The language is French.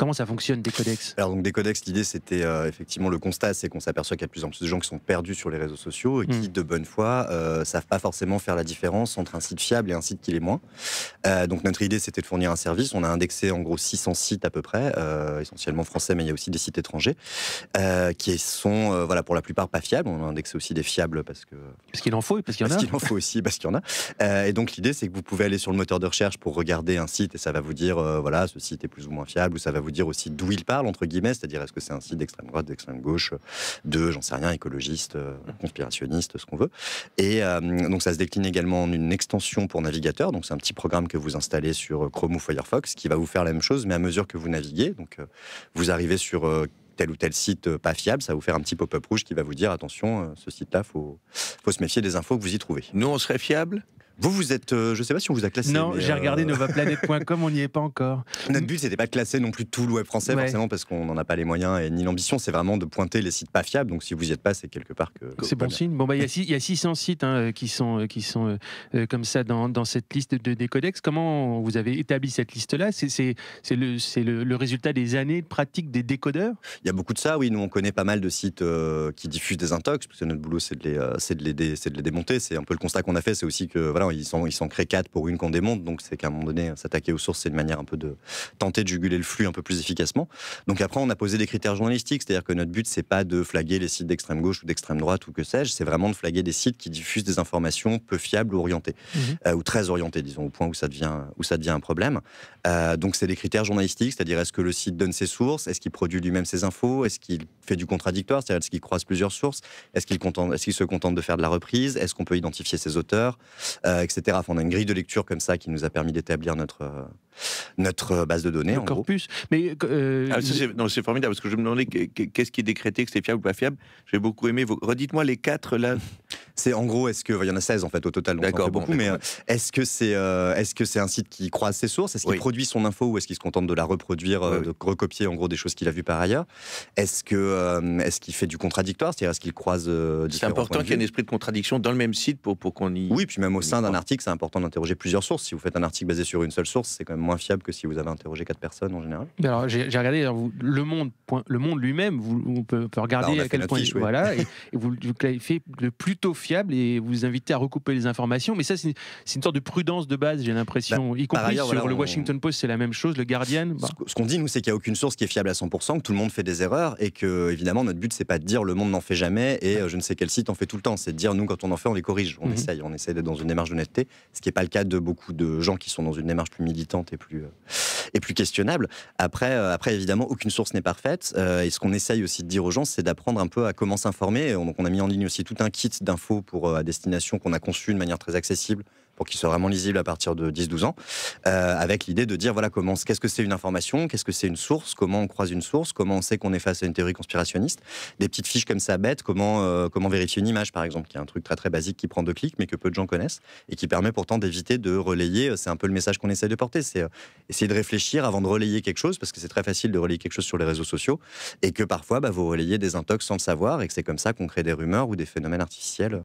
Comment ça fonctionne, des codex Alors, donc, des codex, l'idée, c'était euh, effectivement le constat, c'est qu'on s'aperçoit qu'il y a de plus en plus de gens qui sont perdus sur les réseaux sociaux et qui, hmm. de bonne foi, ne euh, savent pas forcément faire la différence entre un site fiable et un site qui l'est moins. Euh, donc, notre idée, c'était de fournir un service. On a indexé, en gros, 600 sites à peu près, essentiellement français, mais il y a aussi des sites étrangers, qui sont, voilà, pour la plupart pas fiables. On a indexé aussi des fiables parce que. Parce qu'il en faut parce qu'il en a. Parce en faut aussi, parce qu'il y en a. et donc, l'idée, c'est que vous pouvez aller sur le moteur de recherche pour regarder un site et ça va vous dire, voilà, ce site est plus ou moins fiable ou ça va vous dire aussi d'où il parle, entre guillemets, c'est-à-dire est-ce que c'est un site d'extrême droite, d'extrême gauche, de, j'en sais rien, écologiste, euh, conspirationniste, ce qu'on veut. Et euh, donc ça se décline également en une extension pour navigateur, donc c'est un petit programme que vous installez sur euh, Chrome ou Firefox qui va vous faire la même chose, mais à mesure que vous naviguez, donc vous arrivez sur... tel ou tel site pas fiable, ça vous fait un petit pop-up rouge qui va vous dire attention, ce site-là, faut, faut se méfier des infos que vous y trouvez. Nous, on serait fiable vous, vous êtes, euh, je ne sais pas si on vous a classé. Non, j'ai euh, regardé NovaPlanet.com, on n'y est pas encore. Notre but, c'était pas de classer non plus tout le web français, forcément, parce qu'on n'en a pas les moyens et ni l'ambition. C'est vraiment de pointer les sites pas fiables. Donc, si vous n'y êtes pas, c'est quelque part que. C'est bon signe. Bon, bah, il y, y, a 600 sites hein, euh, qui sont, qui sont comme ça dans, cette liste de, décodex. Comment vous avez établi cette liste-là C'est le, résultat des années de pratique des décodeurs Il y a beaucoup de ça, oui. Nous, on connaît pas mal de sites qui diffusent des intox, parce que notre boulot, c'est de, les, de, de les démonter. C'est un peu le constat qu'on a fait. C'est aussi que, voilà, ils sont, ils créent quatre pour une qu'on démonte, donc c'est qu'à un moment donné, s'attaquer aux sources, c'est une manière un peu de tenter de juguler le flux un peu plus efficacement. Donc après, on a posé des critères journalistiques, c'est-à-dire que notre but, c'est pas de flaguer les sites d'extrême gauche ou d'extrême droite ou que sais-je, c'est vraiment de flaguer des sites qui diffusent des informations peu fiables ou orientées, mhm. euh, ou très orientées, disons, au point où ça devient, où ça devient un problème. Euh, donc c'est des critères journalistiques, c'est-à-dire est-ce que le site donne ses sources, est-ce qu'il produit lui-même ses infos, est-ce qu'il fait du contradictoire, c'est-à-dire est-ce qu'il croise plusieurs sources, est-ce qu'il se contente de faire de la reprise, est-ce qu'on peut identifier ses auteurs, euh, etc. on a une grille de lecture comme ça qui nous a permis d'établir notre, euh, notre base de données. encore en corpus. Gros. Mais euh, ah, c'est formidable parce que je me demandais qu'est-ce qui est décrété, que c'est fiable ou pas fiable. J'ai beaucoup aimé. Redites-moi les quatre là. C'est en gros, est-ce que il y en a 16 en fait au total, d'accord, beaucoup. Mais euh, est-ce que c'est euh, est-ce que c'est un site qui croise ses sources, est-ce qu'il produit son info ou est-ce qu'il se contente de la reproduire, de recopier en gros des choses qu'il a vues par ailleurs Est-ce que est-ce qu'il fait du contradictoire, c'est-à-dire est-ce qu'il croise euh, C'est important qu'il y ait un esprit de contradiction dans le même site pour pour qu'on y. Oui, puis même au sein d'un article, c'est important d'interroger plusieurs sources. Si vous faites un article basé sur une seule source, c'est quand même moins fiable que si vous avez interrogé quatre personnes en général. Alors j'ai regardé hein, le monde, le monde lui-même. on peut, regarder bah, à quel point il... voilà et, vous, vous le plutôt fiable et vous invitez à recouper les informations. Mais ça c'est une sorte de prudence de base, j'ai l'impression, bah, y compris sur le Washington Post, c'est la même chose. Le Guardian. Ce bah. qu'on dit nous, c'est qu'il n'y a aucune source qui est fiable à 100%, que tout le monde fait des erreurs et que évidemment notre but c'est pas de dire le monde n'en fait jamais et euh, je ne sais quel site en fait tout le temps. C'est de dire nous quand on en fait, on les corrige, on mhm. essaye, on essaye d'être dans une démarche d'honnêteté, ce qui n'est pas le cas de beaucoup de gens qui sont dans une démarche plus militante et plus, euh, plus questionnable. Après, euh, après évidemment, aucune source n'est parfaite. Euh, et ce qu'on essaye aussi de dire aux gens, c'est d'apprendre un peu à comment s'informer. Donc, on a mis en ligne aussi tout un kit d'infos pour à destination qu'on a conçu de manière très accessible pour qu'il soit vraiment lisible à partir de 10-12 ans, euh, avec l'idée de dire voilà comment, qu'est-ce que c'est une information, qu'est-ce que c'est une source, comment on croise une source, comment on sait qu'on est face à une théorie conspirationniste, des petites fiches comme ça bêtes, comment, euh, comment vérifier une image par exemple, qui est un truc très très basique qui prend deux clics mais que peu de gens connaissent et qui permet pourtant d'éviter de relayer, euh, c'est un peu le message qu'on essaie de porter, c'est essayer de réfléchir avant de relayer quelque chose parce que c'est très facile de relayer quelque chose sur les réseaux sociaux et que parfois bah, vous relayez des intox sans le savoir et que c'est comme ça qu'on crée des rumeurs ou des phénomènes artificiels